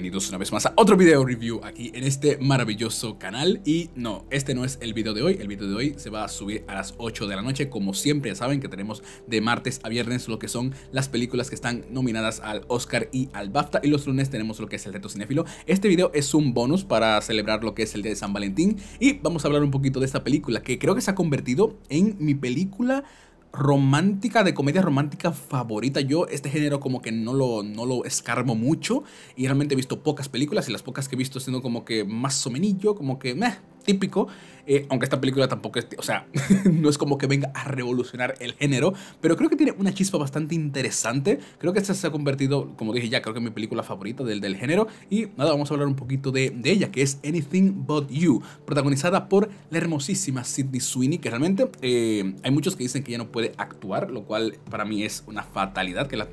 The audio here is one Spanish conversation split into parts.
bienvenidos una vez más a otro video review aquí en este maravilloso canal Y no, este no es el video de hoy, el video de hoy se va a subir a las 8 de la noche Como siempre ya saben que tenemos de martes a viernes lo que son las películas que están nominadas al Oscar y al BAFTA Y los lunes tenemos lo que es el reto cinéfilo Este video es un bonus para celebrar lo que es el día de San Valentín Y vamos a hablar un poquito de esta película que creo que se ha convertido en mi película romántica, de comedia romántica favorita. Yo este género como que no lo, no lo escarmo mucho y realmente he visto pocas películas y las pocas que he visto siendo como que más somenillo, como que meh, típico, eh, aunque esta película tampoco es, o sea, no es como que venga a revolucionar el género, pero creo que tiene una chispa bastante interesante. Creo que esta se ha convertido, como dije ya, creo que en mi película favorita del, del género. Y nada, vamos a hablar un poquito de, ella, que es Anything But You, protagonizada por la hermosísima Sidney Sweeney, que realmente eh, hay muchos que dicen que ella no puede actuar, lo cual para mí es una fatalidad que la,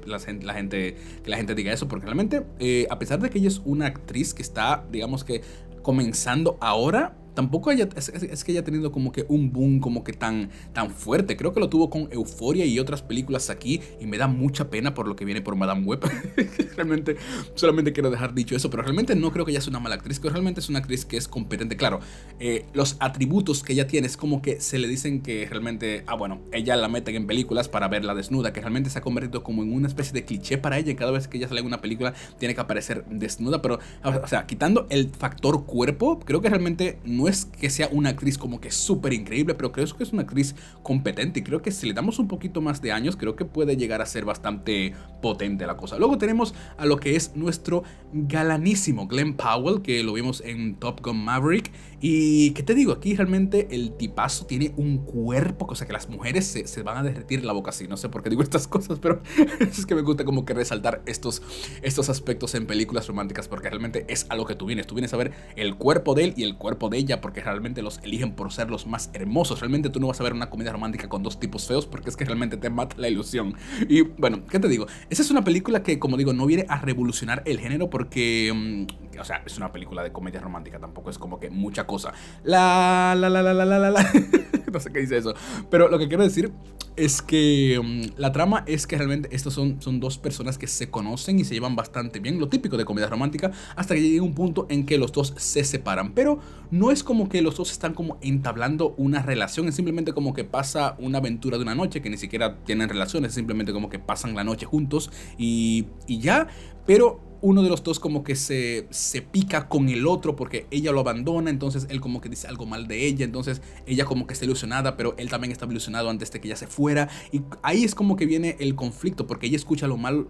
gente, que la gente diga eso, porque realmente, eh, a pesar de que ella es una actriz que está, digamos que, comenzando ahora, tampoco es, que haya tenido como que un boom como que tan, tan fuerte. Creo que lo tuvo con Euforia y otras películas aquí y me da mucha pena por lo que viene por Madame Web. realmente, solamente quiero dejar dicho eso, pero realmente no creo que ella sea una mala actriz, que realmente es una actriz que es competente. Claro, eh, los atributos que ella tiene es como que se le dicen que realmente, ah bueno, ella la meten en películas para verla desnuda, que realmente se ha convertido como en una especie de cliché para ella. Cada vez que ella sale en una película tiene que aparecer desnuda, pero, o sea, quitando el factor cuerpo, creo que realmente no es que sea una actriz como que súper increíble, pero creo que es una actriz competente y creo que si le damos un poquito más de años, creo que puede llegar a ser bastante potente la cosa. Luego tenemos a lo que es nuestro galanísimo Glenn Powell, que lo vimos en Top Gun Maverick. Y que te digo, aquí realmente el tipazo tiene un cuerpo, cosa que las mujeres se, se van a derretir la boca así. No sé por qué digo estas cosas, pero es que me gusta como que resaltar estos, estos aspectos en películas románticas, porque realmente es a lo que tú vienes. Tú vienes a ver el cuerpo de él y el cuerpo de ella porque realmente los eligen por ser los más hermosos. Realmente tú no vas a ver una comedia romántica con dos tipos feos porque es que realmente te mata la ilusión. Y bueno, ¿qué te digo? Esa es una película que, como digo, no viene a revolucionar el género porque, mm, o sea, es una película de comedia romántica, tampoco es como que mucha cosa. La, la, la, la, la, la, la. no sé qué dice eso. Pero lo que quiero decir es que mm, la trama es que realmente estos son, son dos personas que se conocen y se llevan bastante bien, lo típico de comedia romántica, hasta que llega un punto en que los dos se separan. Pero no es como que los dos están como entablando una relación, es simplemente como que pasa una aventura de una noche, que ni siquiera tienen relaciones, es simplemente como que pasan la noche juntos y, y ya, pero uno de los dos como que se, se pica con el otro porque ella lo abandona, entonces él como que dice algo mal de ella, entonces ella como que está ilusionada, pero él también está ilusionado antes de que ella se fuera. Y ahí es como que viene el conflicto porque ella escucha lo mal,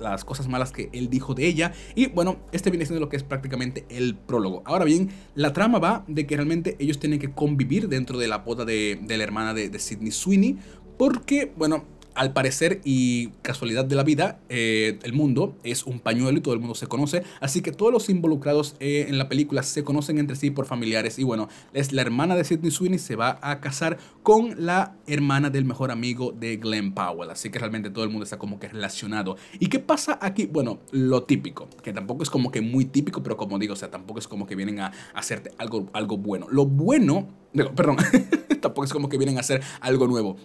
las cosas malas que él dijo de ella. Y bueno, este viene siendo lo que es prácticamente el prólogo. Ahora bien, la trama va de que realmente ellos tienen que convivir dentro de la boda de, de la hermana de, de Sidney Sweeney porque, bueno, al parecer y casualidad de la vida, eh, el mundo es un pañuelo y todo el mundo se conoce, así que todos los involucrados eh, en la película se conocen entre sí por familiares y bueno, es la hermana de Sidney Sweeney se va a casar con la hermana del mejor amigo de Glenn Powell, así que realmente todo el mundo está como que relacionado. ¿Y qué pasa aquí? Bueno, lo típico, que tampoco es como que muy típico, pero como digo, o sea, tampoco es como que vienen a hacerte algo, algo bueno. Lo bueno, perdón, tampoco es como que vienen a hacer algo nuevo.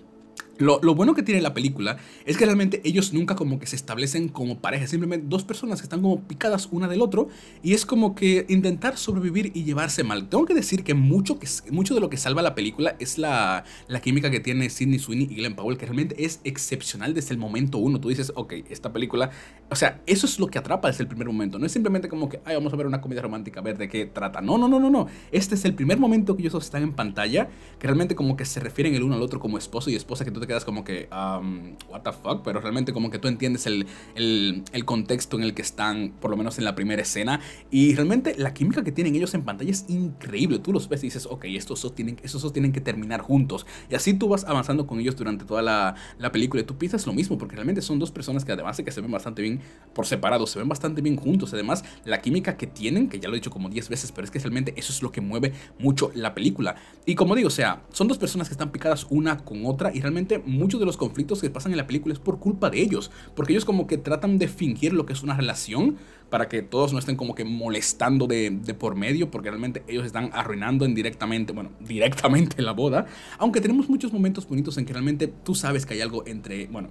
Lo, bueno que tiene la película es que realmente ellos nunca como que se establecen como pareja, simplemente dos personas que están como picadas una del otro y es como que intentar sobrevivir y llevarse mal. Tengo que decir que mucho, que, mucho de lo que salva la película es la, química que tiene Sidney Sweeney y Glenn Powell, que realmente es excepcional desde el momento uno. Tú dices, ok, esta película, o sea, eso es lo que atrapa desde el primer momento. No es simplemente como que, ay, vamos a ver una comedia romántica, a ver de qué trata. No, no, no, no, no. Este es el primer momento que ellos están en pantalla, que realmente como que se refieren el uno al otro como esposo y esposa que tú te quedas como que, um, what the fuck, pero realmente como que tú entiendes el, contexto en el que están, por lo menos en la primera escena, y realmente la química que tienen ellos en pantalla es increíble, tú los ves y dices, ok, estos dos tienen, estos tienen que terminar juntos, y así tú vas avanzando con ellos durante toda la, película, y tú piensas lo mismo, porque realmente son dos personas que además de que se ven bastante bien por separado, se ven bastante bien juntos, además la química que tienen, que ya lo he dicho como 10 veces, pero es que realmente eso es lo que mueve mucho la película, y como digo, o sea, son dos personas que están picadas una con otra y realmente muchos de los conflictos que pasan en la película es por culpa de ellos, porque ellos como que tratan de fingir lo que es una relación para que todos no estén como que molestando de, por medio, porque realmente ellos están arruinando indirectamente, bueno, directamente la boda, aunque tenemos muchos momentos bonitos en que realmente tú sabes que hay algo entre, bueno,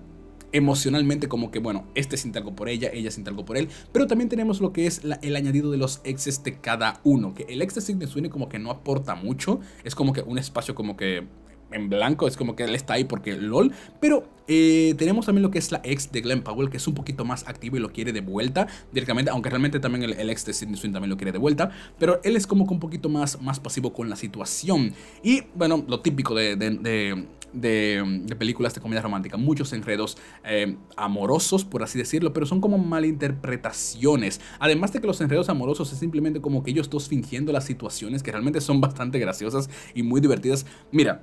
emocionalmente como que, bueno, este siente algo por ella, ella siente algo por él, pero también tenemos lo que es el añadido de los exes de cada uno, que el ex de Sidney como que no aporta mucho, es como que un espacio como que en blanco, es como que él está ahí porque LOL. Pero eh, tenemos también lo que es la ex de Glenn Powell, que es un poquito más activo y lo quiere de vuelta directamente, aunque realmente también el, ex de Sidney Swin también lo quiere de vuelta, pero él es como que un poquito más, más pasivo con la situación. Y bueno, lo típico de, películas de comedia romántica, muchos enredos eh, amorosos, por así decirlo, pero son como malinterpretaciones. Además de que los enredos amorosos es simplemente como que ellos dos fingiendo las situaciones que realmente son bastante graciosas y muy divertidas. Mira,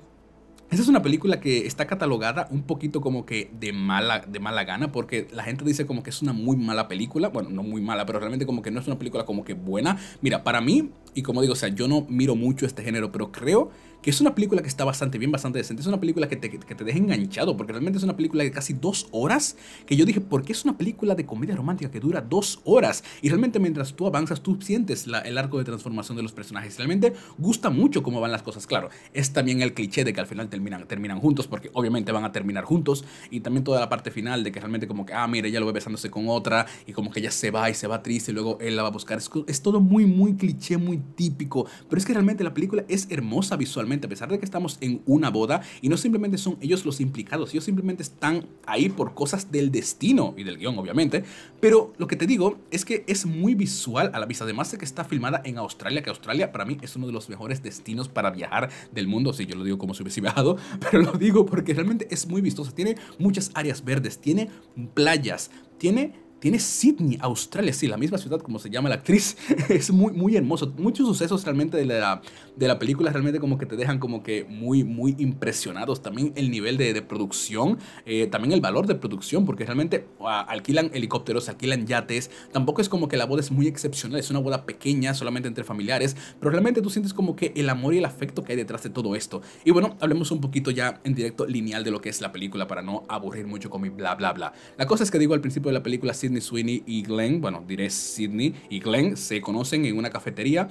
esa es una película que está catalogada un poquito como que de mala, de mala gana, porque la gente dice como que es una muy mala película. Bueno, no muy mala, pero realmente como que no es una película como que buena. Mira, para mí y como digo, o sea, yo no miro mucho este género, pero creo que es una película que está bastante bien, bastante decente. Es una película que te, que deja enganchado, porque realmente es una película de casi dos horas. Que yo dije, ¿por qué es una película de comedia romántica que dura dos horas? Y realmente mientras tú avanzas, tú sientes el arco de transformación de los personajes. Realmente gusta mucho cómo van las cosas. Claro, es también el cliché de que al final terminan, terminan juntos, porque obviamente van a terminar juntos. Y también toda la parte final de que realmente como que, ah, mira, ella lo ve besándose con otra, y como que ella se va y se va triste, y luego él la va a buscar. Es, es todo muy, muy cliché, muy típico, pero es que realmente la película es hermosa visualmente, a pesar de que estamos en una boda y no simplemente son ellos los implicados, ellos simplemente están ahí por cosas del destino y del guión, obviamente, pero lo que te digo es que es muy visual a la vista, además de que está filmada en Australia, que Australia para mí es uno de los mejores destinos para viajar del mundo, si yo lo digo como si hubiese viajado, pero lo digo porque realmente es muy vistosa, tiene muchas áreas verdes, tiene playas, tiene tiene Sydney, Australia, sí, la misma ciudad como se llama la actriz. es muy, muy hermoso. Muchos sucesos realmente de la, de la película realmente como que te dejan como que muy, muy impresionados. También el nivel de, producción, eh, también el valor de producción, porque realmente ah, alquilan helicópteros, alquilan yates. Tampoco es como que la boda es muy excepcional, es una boda pequeña, solamente entre familiares, pero realmente tú sientes como que el amor y el afecto que hay detrás de todo esto. Y bueno, hablemos un poquito ya en directo lineal de lo que es la película para no aburrir mucho con mi bla, bla, bla. La cosa es que digo al principio de la película, sí Sidney Sweeney y Glenn, bueno, diré Sidney y Glenn, se conocen en una cafetería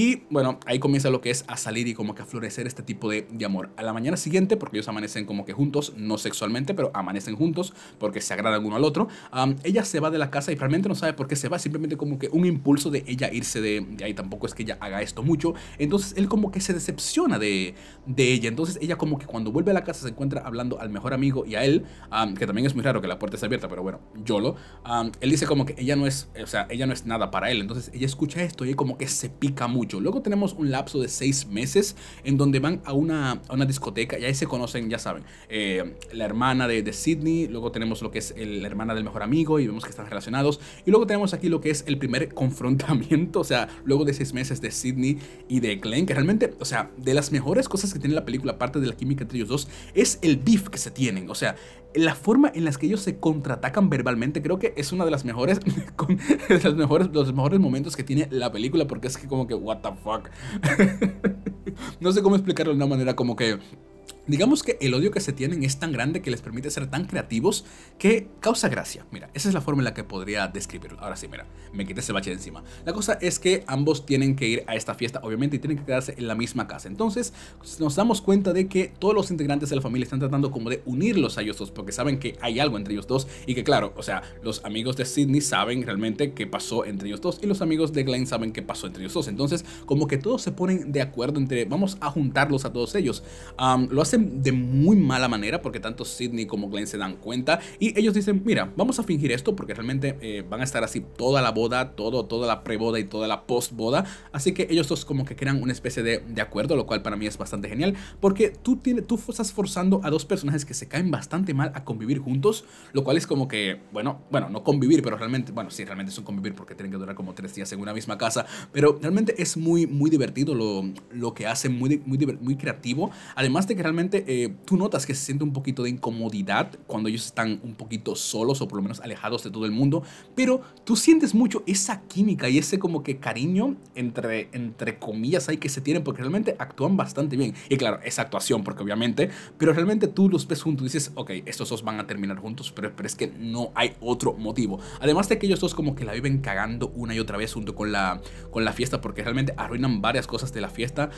y bueno, ahí comienza lo que es a salir y como que a florecer este tipo de, de amor. A la mañana siguiente, porque ellos amanecen como que juntos, no sexualmente, pero amanecen juntos porque se agradan uno al otro, ella se va de la casa y realmente no sabe por qué se va, simplemente como que un impulso de ella irse de, ahí, tampoco es que ella haga esto mucho. Entonces él como que se decepciona de, ella. Entonces ella como que cuando vuelve a la casa se encuentra hablando al mejor amigo y a él, que también es muy raro que la puerta esté abierta, pero bueno, yo lo él dice como que ella no es, o sea, ella no es nada para él. Entonces ella escucha esto y como que se pica mucho. Luego tenemos un lapso de seis meses en donde van a una, una discoteca y ahí se conocen, ya saben, eh, la hermana de, de, Sydney, luego tenemos lo que es la hermana del mejor amigo y vemos que están relacionados. Y luego tenemos aquí lo que es el primer confrontamiento, o sea, luego de seis meses de Sydney y de Glenn, que realmente, o sea, de las mejores cosas que tiene la película, aparte de la química entre ellos dos, es el beef que se tienen. O sea, la forma en las que ellos se contraatacan verbalmente creo que es una de las mejores, las mejores los mejores momentos que tiene la película porque es que como que what the fuck. no sé cómo explicarlo de una manera como que Digamos que el odio que se tienen es tan grande que les permite ser tan creativos que causa gracia. Mira, esa es la forma en la que podría describirlo. Ahora sí, mira, me quité ese bache de encima. La cosa es que ambos tienen que ir a esta fiesta, obviamente, y tienen que quedarse en la misma casa. Entonces, nos damos cuenta de que todos los integrantes de la familia están tratando como de unirlos a ellos dos, porque saben que hay algo entre ellos dos y que, claro, o sea, los amigos de Sidney saben realmente qué pasó entre ellos dos y los amigos de Glenn saben qué pasó entre ellos dos. Entonces, como que todos se ponen de acuerdo entre, vamos a juntarlos a todos ellos. lo hacen de muy mala manera porque tanto Sidney como Glenn se dan cuenta y ellos dicen, mira, vamos a fingir esto porque realmente eh, van a estar así toda la boda, todo, toda la preboda y toda la postboda. Así que ellos dos como que crean una especie de, acuerdo, lo cual para mí es bastante genial porque tú, tienes, tú estás forzando a dos personajes que se caen bastante mal a convivir juntos, lo cual es como que, bueno, bueno, no convivir, pero realmente, bueno, sí, realmente es un convivir porque tienen que durar como tres días en una misma casa, pero realmente es muy, muy divertido lo, lo que hacen, muy, muy, muy creativo, además de que realmente eh, tú notas que se siente un poquito de incomodidad cuando ellos están un poquito solos o por lo menos alejados de todo el mundo, pero tú sientes mucho esa química y ese como que cariño entre, entre comillas ahí que se tienen porque realmente actúan bastante bien. Y claro, esa actuación, porque obviamente, pero realmente tú los ves juntos y dices, ok, estos dos van a terminar juntos, pero, pero es que no hay otro motivo. Además de que ellos dos como que la viven cagando una y otra vez junto con la, con la fiesta porque realmente arruinan varias cosas de la fiesta,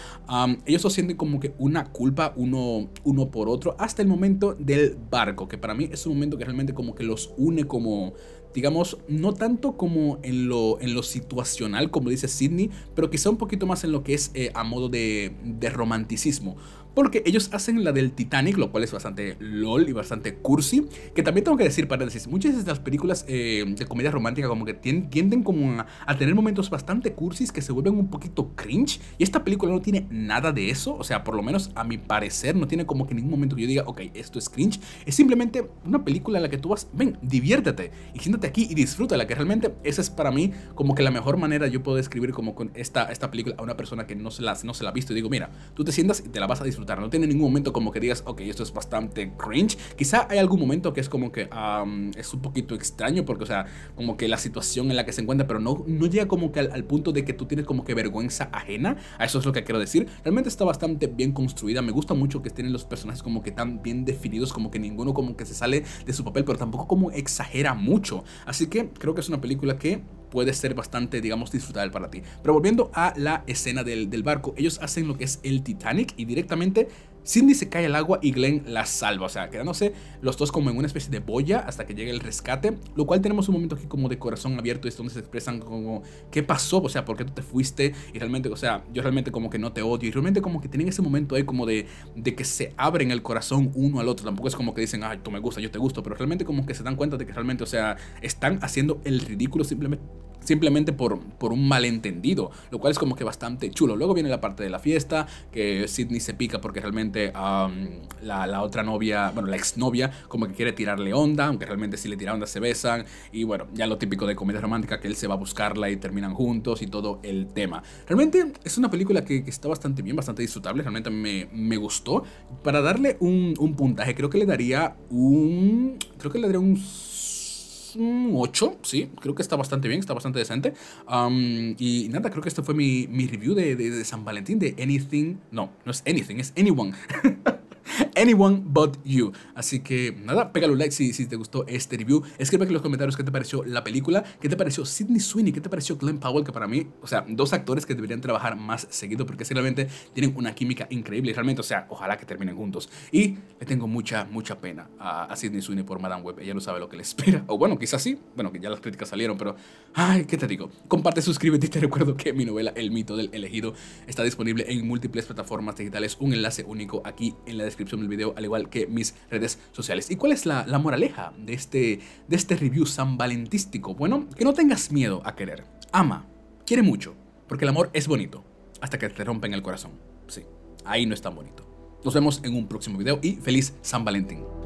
ellos dos sienten como que una culpa, uno uno, por otro, hasta el momento del barco, que para mí es un momento que realmente como que los une como, digamos, no tanto como en lo, en lo situacional, como dice Sidney, pero quizá un poquito más en lo que es eh, a modo de, de romanticismo porque ellos hacen la del Titanic, lo cual es bastante lol y bastante cursi, que también tengo que decir paréntesis, muchas de estas películas eh, de comedia romántica como que tienden como a, tener momentos bastante cursis que se vuelven un poquito cringe, y esta película no tiene nada de eso, o sea, por lo menos a mi parecer no tiene como que ningún momento que yo diga, ok, esto es cringe, es simplemente una película en la que tú vas, ven, diviértete y siéntate aquí y disfrútala que realmente esa es para mí como que la mejor manera yo puedo describir como con esta, esta película a una persona que no se la, no se la ha visto y digo, mira, tú te sientas y te la vas a disfrutar no tiene ningún momento como que digas, ok, esto es bastante cringe. Quizá hay algún momento que es como que es un poquito extraño porque, o sea, como que la situación en la que se encuentra, pero no, no llega como que al, al punto de que tú tienes como que vergüenza ajena. A eso es lo que quiero decir. Realmente está bastante bien construida. Me gusta mucho que tienen los personajes como que tan bien definidos, como que ninguno como que se sale de su papel, pero tampoco como exagera mucho. Así que creo que es una película que puede ser bastante, digamos, disfrutable para ti. Pero volviendo a la escena del, del barco, ellos hacen lo que es el Titanic y directamente Cindy se cae al agua y Glenn la salva, o sea, quedándose los dos como en una especie de boya hasta que llegue el rescate, lo cual tenemos un momento aquí como de corazón abierto, es donde se expresan como, ¿qué pasó? O sea, ¿por qué tú te fuiste? Y realmente, o sea, yo realmente como que no te odio, y realmente como que tienen ese momento ahí como de, de que se abren el corazón uno al otro, tampoco es como que dicen, ay, tú me gusta, yo te gusto, pero realmente como que se dan cuenta de que realmente, o sea, están haciendo el ridículo simplemente simplemente por, por, un malentendido, lo cual es como que bastante chulo. Luego viene la parte de la fiesta, que Sidney se pica porque realmente la, otra novia, bueno, la exnovia, como que quiere tirarle onda, aunque realmente si le tira onda se besan, y bueno, ya lo típico de comedia romántica, que él se va a buscarla y terminan juntos y todo el tema. Realmente es una película que, está bastante bien, bastante disfrutable, realmente me, gustó. Para darle un, un puntaje, creo que le daría un... Creo que le daría un un 8, sí, creo que está bastante bien, está bastante decente. y nada, creo que este fue mi, mi review de, de, de San Valentín, de Anything, no, no es Anything, es Anyone. Anyone But You. Así que nada, pégale un like si, si te gustó este review. Escribe aquí en los comentarios qué te pareció la película, qué te pareció Sidney Sweeney, qué te pareció Glenn Powell, que para mí, o sea, dos actores que deberían trabajar más seguido porque realmente tienen una química increíble realmente, o sea, ojalá que terminen juntos. Y le tengo mucha, mucha pena a, a Sidney Sweeney por Madame Web. Ella no sabe lo que le espera. O bueno, quizás sí. Bueno, que ya las críticas salieron, pero, ay, ¿qué te digo? Comparte, suscríbete y te recuerdo que mi novela El mito del elegido está disponible en múltiples plataformas digitales. Un enlace único aquí en la descripción en el video, al igual que mis redes sociales. ¿Y cuál es la, la moraleja de este, de este review san valentístico? Bueno, que no tengas miedo a querer. Ama, quiere mucho, porque el amor es bonito, hasta que te rompen el corazón. Sí, ahí no es tan bonito. Nos vemos en un próximo video y feliz San Valentín.